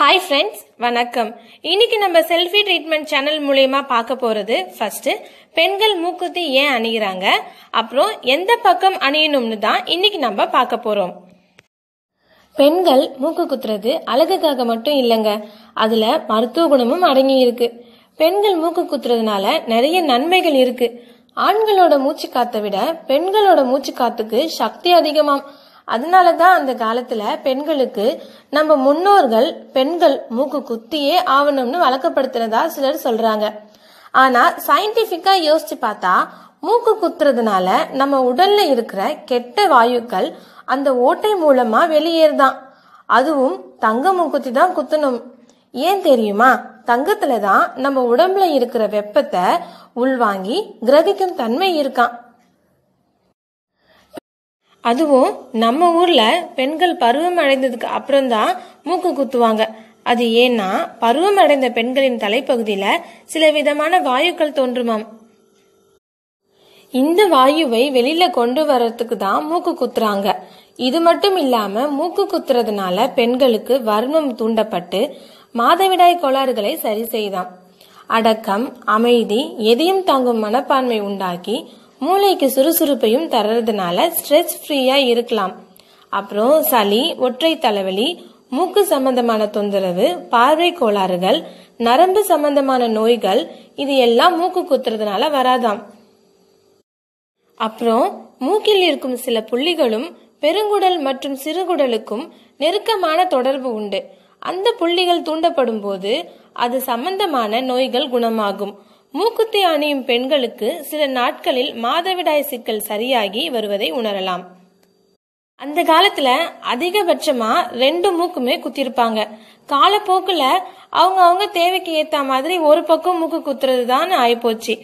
hi friends வணக்கம் இன்னைக்கு நம்ம செல்ஃபி ட்ரீட்மெண்ட் சேனல் மூலயமா பார்க்க போறது ஃபர்ஸ்ட் பெண்கள் மூக்குத்தி ஏன் அணிகிறாங்க அப்புறம் எந்த பக்கம் அணியணும்னு தான் இன்னைக்கு நம்ம பார்க்க போறோம் பெண்கள் மூக்கு குத்துறது அழகுக்காக மட்டும் இல்லைங்க அதுல மருத்துவ குணமும் அடங்கி இருக்கு பெண்கள் மூக்கு குத்துறதுனால நிறைய நன்மைகள் இருக்கு ஆண்களோட மூச்சு காத்தை விட பெண்களோட மூச்சு காத்துக்கு சக்தி அதிகமாம் அதனால தான் அந்த காலத்தில் பெண்களுக்கு நம்ம முன்னோர்கள் பெண்கள் மூக்கு குத்தியே ஆகணும்னு வழக்கப்படுத்துறதா சிலர் சொல்கிறாங்க ஆனால் சயின்டிஃபிக்காக யோசித்து பார்த்தா மூக்கு குத்துறதுனால நம்ம உடல்ல இருக்கிற கெட்ட வாயுக்கள் அந்த ஓட்டை மூலமா வெளியேறுதான் அதுவும் தங்க மூக்குத்தி தான் குத்தணும் ஏன் தெரியுமா தங்கத்துல தான் நம்ம உடம்புல இருக்கிற வெப்பத்தை உள்வாங்கி கிரகிக்கும் தன்மை இருக்கான் அதுவும் நம்ம ஊர்ல பெண்கள் பருவம் அடைந்ததுக்கு அப்புறம்தான் மூக்கு குத்துவாங்க அது ஏன்னா பருவம் அடைந்த பெண்களின் தலைப்பகுதியில சில விதமான வாயுக்கள் தோன்றுமாம் இந்த வாயுவை வெளியில கொண்டு வர்றதுக்கு தான் மூக்கு குத்துறாங்க இது மட்டும் இல்லாம மூக்கு குத்துறதுனால பெண்களுக்கு வர்மம் தூண்டப்பட்டு மாதவிடாய் கோளாறுகளை சரி செய்தான் அடக்கம் அமைதி எதையும் தாங்கும் மனப்பான்மை உண்டாக்கி மூளைக்கு சுறுசுறுப்பையும் தர்றதுனால ஸ்ட்ரெஸ் ஃப்ரீயா இருக்கலாம் அப்புறம் சளி ஒற்றை தலைவலி மூக்கு சம்பந்தமான தொந்தரவு பார்வை கோளாறுகள் நரம்பு சம்பந்தமான நோய்கள் இது எல்லாம் மூக்கு குத்துறதுனால வராதாம் அப்புறம் மூக்கில் இருக்கும் சில புள்ளிகளும் பெருங்குடல் மற்றும் சிறுகுடலுக்கும் நெருக்கமான தொடர்பு உண்டு அந்த புள்ளிகள் தூண்டப்படும் போது அது சம்பந்தமான நோய்கள் குணமாகும் மூக்குத்தி அணியும் பெண்களுக்கு சில நாட்களில் மாதவிடாய் சிக்கல் சரியாகி வருவதை உணரலாம் அந்த காலத்துல அதிகபட்சமா ரெண்டு மூக்குமே குத்திருப்பாங்க காலப்போக்குல அவங்க அவங்க தேவைக்கு ஏத்த மாதிரி ஒரு பக்கம் மூக்கு குத்துறது தான் ஆயிப்போச்சு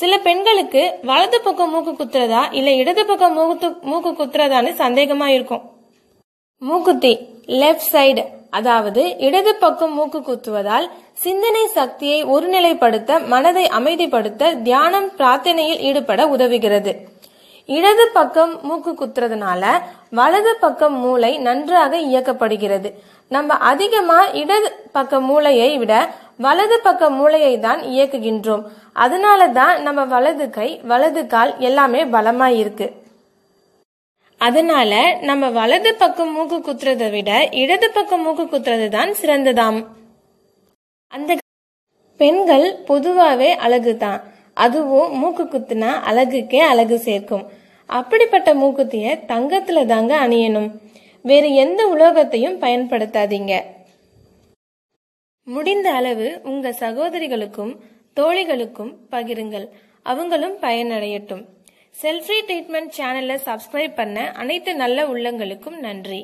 சில பெண்களுக்கு வலது பக்கம் மூக்கு குத்துறதா இல்ல இடது பக்கம் மூக்கு மூக்கு குத்துறதான்னு சந்தேகமா இருக்கும் மூக்குத்தி லெஃப்ட் சைடு அதாவது இடது பக்கம் மூக்கு குத்துவதால் சிந்தனை சக்தியை ஒருநிலைப்படுத்த மனதை அமைதிப்படுத்த தியானம் பிரார்த்தனையில் ஈடுபட உதவுகிறது இடது பக்கம் மூக்கு குத்துறதுனால வலது பக்கம் மூளை நன்றாக இயக்கப்படுகிறது நம்ம அதிகமா இடது பக்க மூளையை விட வலது பக்க மூளையை தான் இயக்குகின்றோம் அதனால தான் நம்ம வலது கை வலது கால் எல்லாமே பலமா இருக்கு அதனால நம்ம வலது பக்கம் மூக்கு குத்துறதை விட இடது பக்கம் மூக்கு குத்துறது தான் சிறந்ததாம் அந்த பெண்கள் பொதுவாவே அழகு தான் அதுவும் மூக்கு குத்துனா அழகுக்கே அழகு சேர்க்கும் அப்படிப்பட்ட மூக்குத்திய தங்கத்துல தாங்க அணியணும் வேறு எந்த உலோகத்தையும் பயன்படுத்தாதீங்க முடிந்த அளவு உங்க சகோதரிகளுக்கும் தோழிகளுக்கும் பகிருங்கள் அவங்களும் பயனடையட்டும் செல்ஃப்ரீ ட்ரீட்மெண்ட் சேனலை சப்ஸ்கிரைப் பண்ண அனைத்து நல்ல உள்ளங்களுக்கும் நன்றி